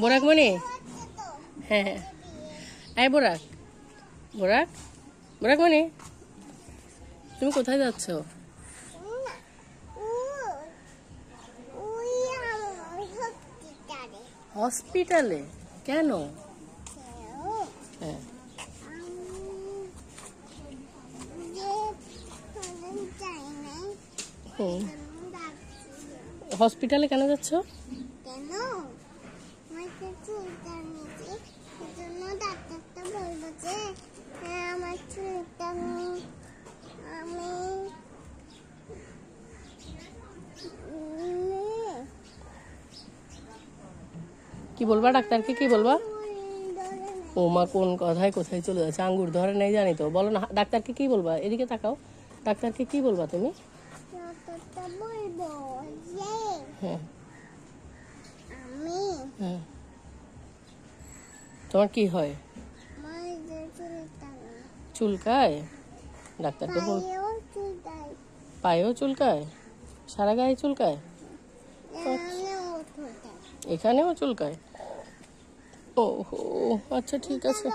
বোরাক মানে হ্যাঁ হ্যাঁ আয় বোরাক বোরাক বোরাক মানে তুমি কোথায় যাচ্ছ হসপিটালে কেন হ্যাঁ হসপিটালে কেন যাচ্ছ কেন কি বলবা ডাক্তারকে কি বলবা ও মা কোন কথায় কোথায় চলে যাচ্ছে আঙ্গুর ধরে নেই জানি তো বলো না ডাক্তারকে কি বলবা এদিকে তাকাও ডাক্তারকে কি বলবা তুমি হ্যাঁ। হ্যাঁ। তোমার কি হয় চুলকায় ডাক্তার বল পায়েও চুলকায় সারা গায়ে চুলকায় এখানেও চুলকায় ও আচ্ছা ঠিক আছে